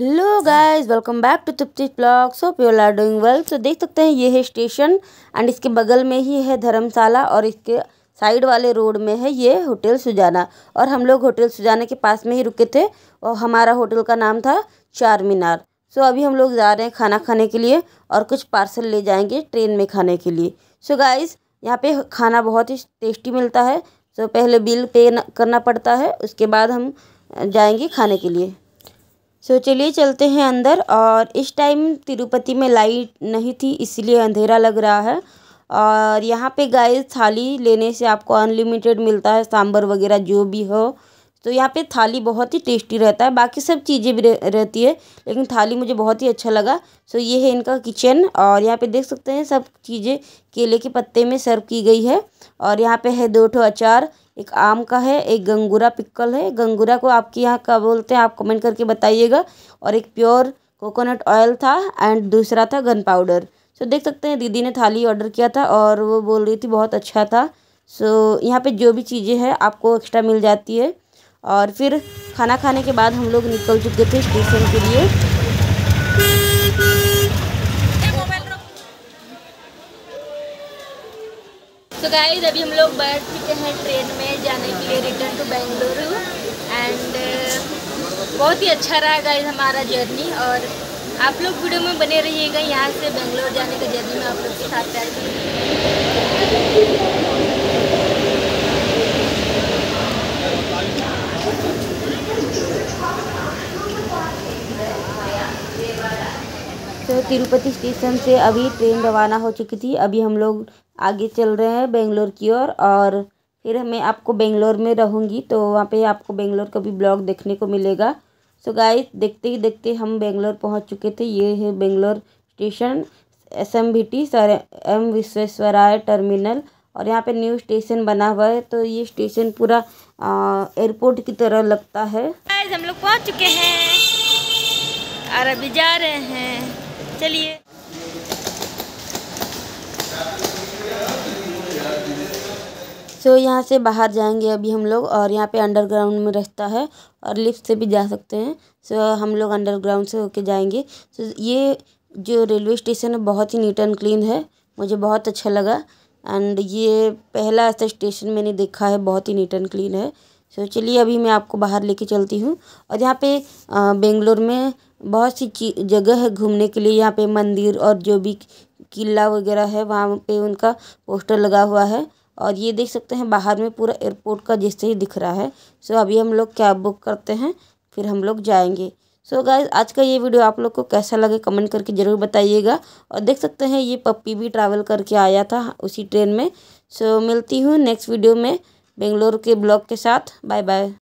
hello guys welcome back to Tripti blog so pure are doing well so देख सकते हैं ये है स्टेशन एंड इसके बगल में ही है धर्मशाला और इसके साइड वाले रोड में है ये होटल सुजाना और हम लोग होटल सुजाना के पास में ही रुके थे और हमारा होटल का नाम था चार मीनार सो अभी हम लोग जा रहे हैं खाना खाने के लिए और कुछ पार्सल ले जाएंगे ट्रेन में खाने के लिए सो गाइज़ यहाँ पे खाना बहुत ही टेस्टी मिलता है सो पहले बिल पे करना पड़ता है उसके बाद हम जाएंगे खाने के लिए सो चलिए चलते हैं अंदर और इस टाइम तिरुपति में लाइट नहीं थी इसलिए अंधेरा लग रहा है और यहाँ पे गाय थाली लेने से आपको अनलिमिटेड मिलता है सांभर वगैरह जो भी हो तो यहाँ पे थाली बहुत ही टेस्टी रहता है बाकी सब चीज़ें भी रहती है लेकिन थाली मुझे बहुत ही अच्छा लगा सो ये है इनका किचन और यहाँ पे देख सकते हैं सब चीज़ें केले के पत्ते में सर्व की गई है और यहाँ पे है दो ठो अचार एक आम का है एक गंगूरा पिक्कल है गंगूरा को आपके यहाँ क्या बोलते हैं आप कमेंट करके बताइएगा और एक प्योर कोकोनट ऑयल था एंड दूसरा था गन पाउडर सो देख सकते हैं दीदी ने थाली ऑर्डर किया था और वो बोल रही थी बहुत अच्छा था सो यहाँ पर जो भी चीज़ें हैं आपको एक्स्ट्रा मिल जाती है और फिर खाना खाने के बाद हम लोग निकल चुके थे स्टेशन के लिए तो गाइस अभी हम लोग बैठ चुके हैं ट्रेन में जाने के लिए रिटर्न टू बेंगलुरु एंड बहुत ही अच्छा रहा गाइस हमारा जर्नी और आप लोग वीडियो में बने रहिएगा यहाँ से बेंगलोर जाने का जर्नी में आप लोग के साथ प्यार तिरुपति स्टेशन से अभी ट्रेन रवाना हो चुकी थी अभी हम लोग आगे चल रहे हैं बेंगलोर की ओर और, और फिर मैं आपको बेंगलोर में रहूँगी तो वहाँ पे आपको बेंगलोर का भी ब्लॉग देखने को मिलेगा सो गाय देखते ही देखते हम बेंगलोर पहुँच चुके थे ये है Bangalore station S M B T sir M Visvesvaraya terminal और यहाँ पे न्यू स्टेशन बना हुआ है तो ये स्टेशन पूरा एयरपोर्ट की तरह लगता है हम लोग पहुँच चुके हैं और अभी जा रहे हैं चलिए सो so, यहाँ से बाहर जाएंगे अभी हम लोग और यहाँ पे अंडरग्राउंड में रहता है और लिफ्ट से भी जा सकते हैं सो so, हम लोग अंडरग्राउंड से होके जाएंगे सो so, ये जो रेलवे स्टेशन है बहुत ही नीट एंड क्लीन है मुझे बहुत अच्छा लगा एंड ये पहला ऐसा स्टेशन मैंने देखा है बहुत ही नीट एंड क्लीन है सो चलिए अभी मैं आपको बाहर लेके चलती हूँ और यहाँ पे बेंगलोर में बहुत सी जगह है घूमने के लिए यहाँ पे मंदिर और जो भी किला वगैरह है वहाँ पे उनका पोस्टर लगा हुआ है और ये देख सकते हैं बाहर में पूरा एयरपोर्ट का जैसे ही दिख रहा है सो अभी हम लोग कैब बुक करते हैं फिर हम लोग जाएँगे सो so गाइज आज का ये वीडियो आप लोग को कैसा लगे कमेंट करके ज़रूर बताइएगा और देख सकते हैं ये पप्पी भी ट्रैवल करके आया था उसी ट्रेन में सो so, मिलती हूँ नेक्स्ट वीडियो में बेंगलुरु के ब्लॉक के साथ बाय बाय